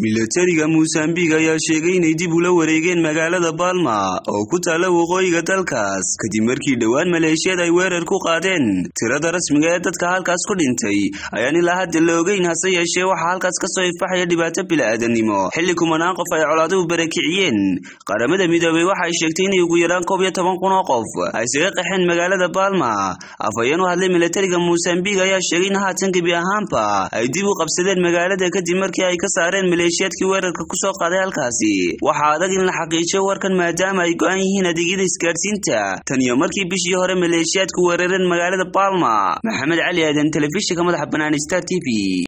milatariga musambiik ayaa sheegay inay dib ula wareegeen magaalada baalma oo ku taalla waqooyiga dalkaas kadib markii dhowaan maleeshiyad ay weerar ku qaadeen tirada rasmiga ee dadka halkaas ku dhintay ayaan ilaa hadda la ogeyn hase yeeshee waxaa halkaas kasoo ifbaxaya dhibaato bila'aadanimo xilli kumanaan qof ay colaaduhu barakiciyeen qaramada midoobay waxa ay sheegtay inay ugu yaraan koob iyo toban kun oo qof aysaga qaxeen magaalada baalma afhayeen u hadlay milatariga musambiik ayaa sheegay in haatan gebi ahaanba ay dib u qabsadeen magaalada kadib markii ay ka saareen maleeshiyaadkii weerarka kusoo qaaday halkaasi waxaa adag in la xaqiijiyo warkan maadaama ay go-an yihiin adeegyada isgaadhsiinta iyo markii bishii hore maleeshiyaadku weerareen magaalada balma maxamed cali aadan telefishinka madaxa banaan star t v